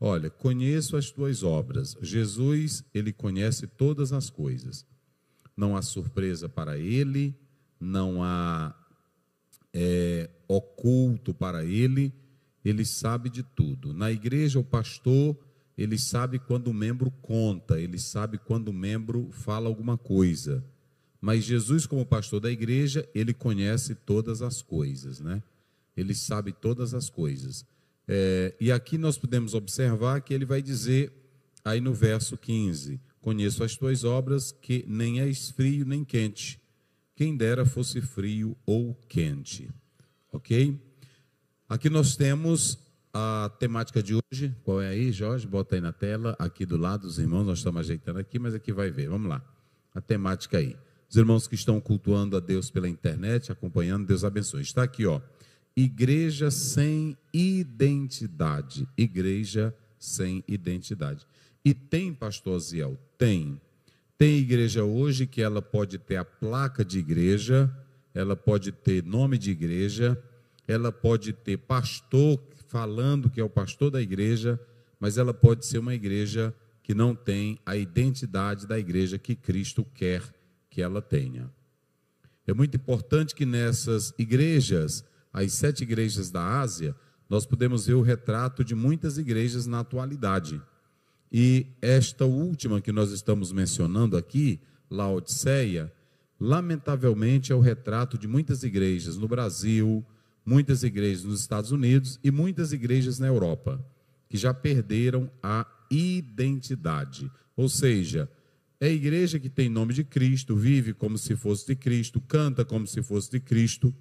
Olha, conheço as tuas obras. Jesus, ele conhece todas as coisas. Não há surpresa para ele, não há é, oculto para ele, ele sabe de tudo. Na igreja, o pastor, ele sabe quando o membro conta, ele sabe quando o membro fala alguma coisa. Mas Jesus, como pastor da igreja, ele conhece todas as coisas, né? Ele sabe todas as coisas. É, e aqui nós podemos observar que ele vai dizer, aí no verso 15: Conheço as tuas obras, que nem és frio nem quente. Quem dera fosse frio ou quente. Ok? Aqui nós temos a temática de hoje. Qual é aí, Jorge? Bota aí na tela, aqui do lado, os irmãos, nós estamos ajeitando aqui, mas aqui vai ver. Vamos lá. A temática aí. Os irmãos que estão cultuando a Deus pela internet, acompanhando, Deus abençoe. Está aqui, ó. Igreja sem identidade. Igreja sem identidade. E tem, pastor Aziel? Tem. Tem igreja hoje que ela pode ter a placa de igreja, ela pode ter nome de igreja, ela pode ter pastor falando que é o pastor da igreja, mas ela pode ser uma igreja que não tem a identidade da igreja que Cristo quer que ela tenha. É muito importante que nessas igrejas as sete igrejas da Ásia, nós podemos ver o retrato de muitas igrejas na atualidade. E esta última que nós estamos mencionando aqui, Laodiceia, lamentavelmente é o retrato de muitas igrejas no Brasil, muitas igrejas nos Estados Unidos e muitas igrejas na Europa, que já perderam a identidade. Ou seja, é a igreja que tem nome de Cristo, vive como se fosse de Cristo, canta como se fosse de Cristo,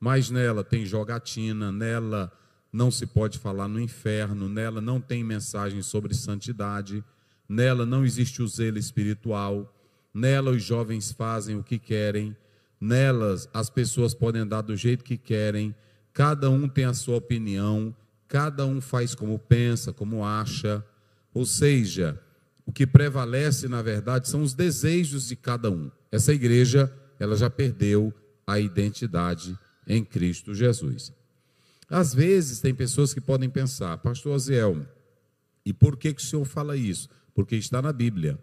mas nela tem jogatina, nela não se pode falar no inferno, nela não tem mensagem sobre santidade, nela não existe o zelo espiritual, nela os jovens fazem o que querem, nelas as pessoas podem andar do jeito que querem, cada um tem a sua opinião, cada um faz como pensa, como acha, ou seja, o que prevalece na verdade são os desejos de cada um. Essa igreja, ela já perdeu a identidade em Cristo Jesus. Às vezes tem pessoas que podem pensar, pastor Aziel, e por que, que o senhor fala isso? Porque está na Bíblia.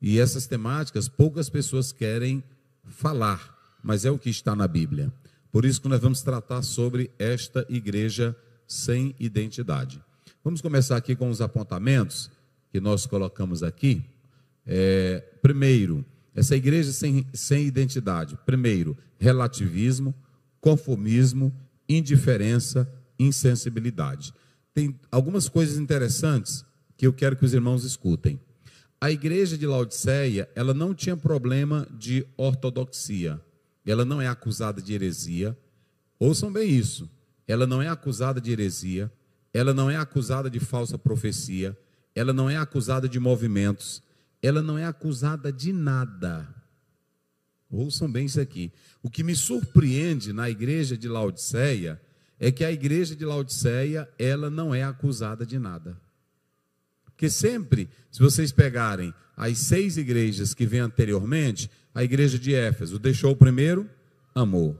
E essas temáticas poucas pessoas querem falar, mas é o que está na Bíblia. Por isso que nós vamos tratar sobre esta igreja sem identidade. Vamos começar aqui com os apontamentos que nós colocamos aqui. É, primeiro, essa igreja sem, sem identidade. Primeiro, relativismo conformismo, indiferença, insensibilidade. Tem algumas coisas interessantes que eu quero que os irmãos escutem. A igreja de Laodiceia, ela não tinha problema de ortodoxia. Ela não é acusada de heresia. Ouçam bem isso. Ela não é acusada de heresia, ela não é acusada de falsa profecia, ela não é acusada de movimentos, ela não é acusada de nada. Ouçam bem isso aqui. O que me surpreende na igreja de Laodiceia é que a igreja de Laodiceia, ela não é acusada de nada. Porque sempre, se vocês pegarem as seis igrejas que vêm anteriormente, a igreja de Éfeso deixou o primeiro, amor.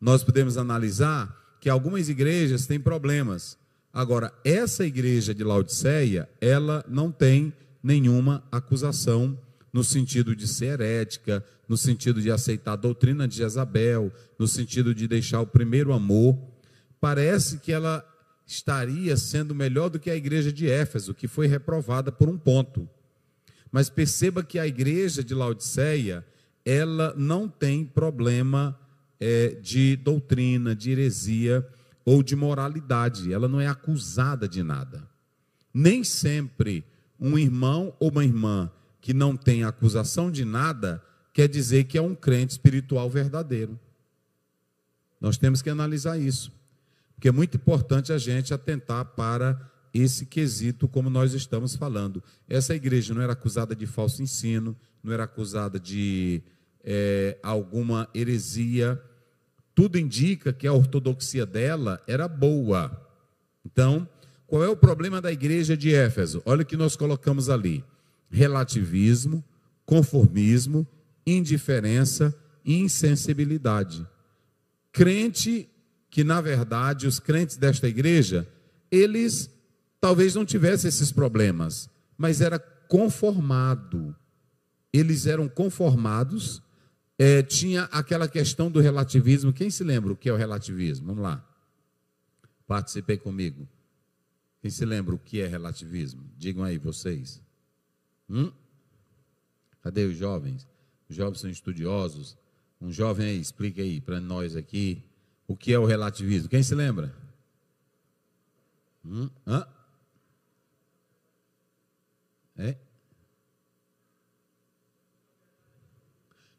Nós podemos analisar que algumas igrejas têm problemas. Agora, essa igreja de Laodiceia, ela não tem nenhuma acusação no sentido de ser herética, no sentido de aceitar a doutrina de Jezabel, no sentido de deixar o primeiro amor, parece que ela estaria sendo melhor do que a igreja de Éfeso, que foi reprovada por um ponto. Mas perceba que a igreja de Laodiceia, ela não tem problema é, de doutrina, de heresia ou de moralidade. Ela não é acusada de nada. Nem sempre um irmão ou uma irmã que não tem acusação de nada quer dizer que é um crente espiritual verdadeiro. Nós temos que analisar isso, porque é muito importante a gente atentar para esse quesito, como nós estamos falando. Essa igreja não era acusada de falso ensino, não era acusada de é, alguma heresia. Tudo indica que a ortodoxia dela era boa. Então, qual é o problema da igreja de Éfeso? Olha o que nós colocamos ali relativismo, conformismo, indiferença e insensibilidade. Crente que, na verdade, os crentes desta igreja, eles talvez não tivessem esses problemas, mas era conformado. Eles eram conformados, é, tinha aquela questão do relativismo. Quem se lembra o que é o relativismo? Vamos lá. Participei comigo. Quem se lembra o que é relativismo? Digam aí vocês. Hum? Cadê os jovens? Os jovens são estudiosos. Um jovem aí, explica aí para nós aqui o que é o relativismo. Quem se lembra? Hum? Hã? É?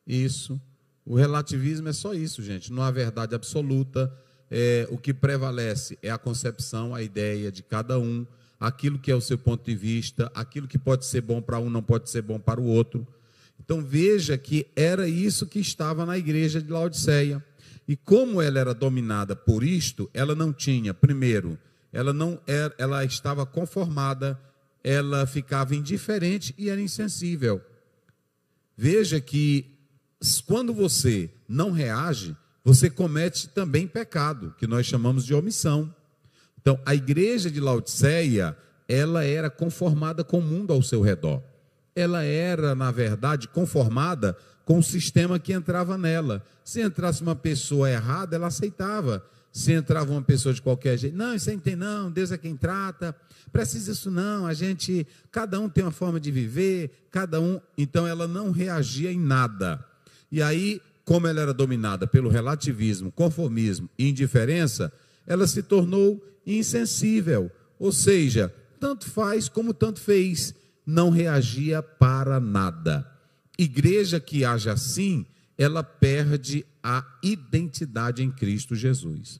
Isso. O relativismo é só isso, gente. Não há verdade absoluta. É, o que prevalece é a concepção, a ideia de cada um aquilo que é o seu ponto de vista, aquilo que pode ser bom para um não pode ser bom para o outro. Então veja que era isso que estava na igreja de Laodiceia. E como ela era dominada por isto, ela não tinha, primeiro, ela não era, ela estava conformada, ela ficava indiferente e era insensível. Veja que quando você não reage, você comete também pecado, que nós chamamos de omissão. Então, a igreja de Laodiceia, ela era conformada com o mundo ao seu redor. Ela era, na verdade, conformada com o sistema que entrava nela. Se entrasse uma pessoa errada, ela aceitava. Se entrava uma pessoa de qualquer jeito, não, isso aí não tem não, Deus é quem trata, precisa isso não, a gente, cada um tem uma forma de viver, cada um, então ela não reagia em nada. E aí, como ela era dominada pelo relativismo, conformismo e indiferença, ela se tornou insensível, ou seja, tanto faz como tanto fez, não reagia para nada. Igreja que age assim, ela perde a identidade em Cristo Jesus.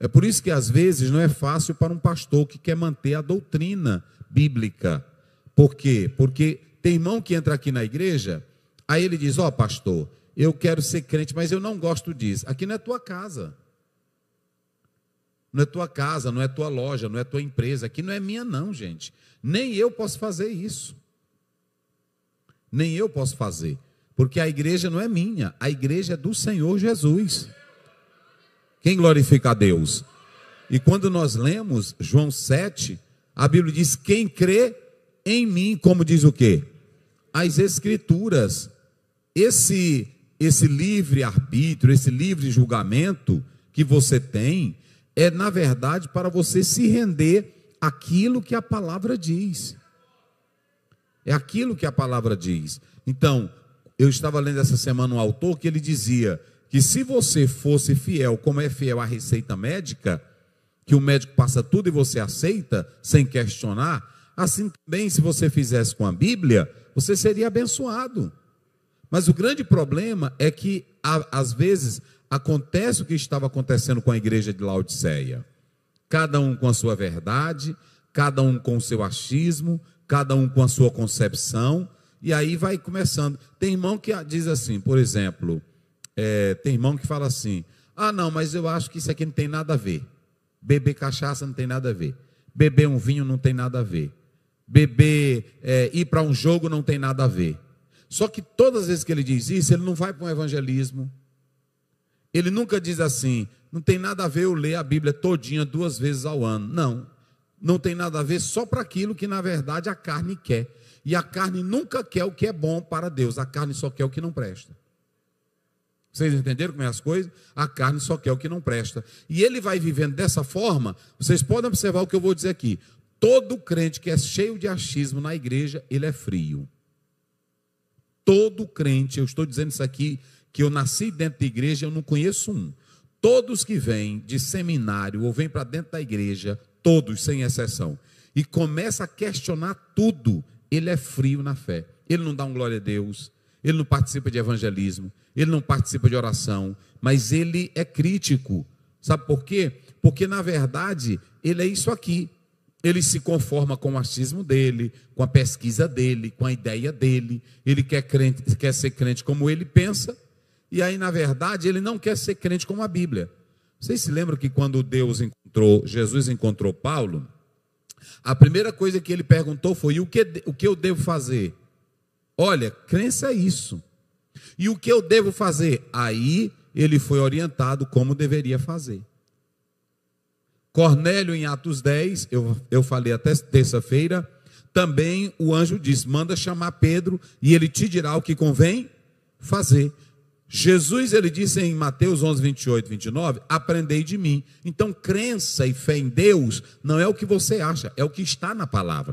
É por isso que às vezes não é fácil para um pastor que quer manter a doutrina bíblica. Por quê? Porque tem irmão que entra aqui na igreja, aí ele diz: Ó, oh, pastor, eu quero ser crente, mas eu não gosto disso. Aqui não é tua casa não é tua casa, não é tua loja, não é tua empresa, aqui não é minha, não, gente. Nem eu posso fazer isso. Nem eu posso fazer, porque a igreja não é minha, a igreja é do Senhor Jesus. Quem glorifica a Deus? E quando nós lemos João 7, a Bíblia diz: Quem crê em mim, como diz o quê? As Escrituras. Esse, esse livre arbítrio, esse livre julgamento que você tem, é, na verdade, para você se render àquilo que a palavra diz. É aquilo que a palavra diz. Então, eu estava lendo essa semana um autor que ele dizia que se você fosse fiel, como é fiel à receita médica, que o médico passa tudo e você aceita, sem questionar, assim também, se você fizesse com a Bíblia, você seria abençoado. Mas o grande problema é que, às vezes, acontece o que estava acontecendo com a igreja de Laodiceia. Cada um com a sua verdade, cada um com o seu achismo, cada um com a sua concepção, e aí vai começando. Tem irmão que diz assim, por exemplo, é, tem irmão que fala assim: ah, não, mas eu acho que isso aqui não tem nada a ver. Beber cachaça não tem nada a ver. Beber um vinho não tem nada a ver. Beber, é, ir para um jogo não tem nada a ver. Só que todas as vezes que ele diz isso, ele não vai para um evangelismo, ele nunca diz assim, não tem nada a ver eu ler a Bíblia todinha duas vezes ao ano. Não. Não tem nada a ver só para aquilo que na verdade a carne quer. E a carne nunca quer o que é bom para Deus, a carne só quer o que não presta. Vocês entenderam como é as coisas? A carne só quer o que não presta. E ele vai vivendo dessa forma, vocês podem observar o que eu vou dizer aqui. Todo crente que é cheio de achismo na igreja, ele é frio. Todo crente, eu estou dizendo isso aqui que eu nasci dentro da igreja, eu não conheço um. Todos que vêm de seminário ou vêm para dentro da igreja, todos, sem exceção, e começa a questionar tudo, ele é frio na fé. Ele não dá um glória a Deus, ele não participa de evangelismo, ele não participa de oração, mas ele é crítico. Sabe por quê? Porque, na verdade, ele é isso aqui. Ele se conforma com o achismo dele, com a pesquisa dele, com a ideia dele. Ele quer, crente, quer ser crente como ele pensa e aí, na verdade, ele não quer ser crente como a Bíblia. Vocês se lembram que quando Deus encontrou, Jesus encontrou Paulo, a primeira coisa que ele perguntou foi: o que, o que eu devo fazer? Olha, crença é isso. E o que eu devo fazer? Aí ele foi orientado como deveria fazer. Cornélio, em Atos 10, eu, eu falei até terça-feira, também o anjo diz: manda chamar Pedro e ele te dirá o que convém fazer. Jesus ele disse em Mateus 11, 28, 29, aprendei de mim. Então, crença e fé em Deus não é o que você acha, é o que está na palavra.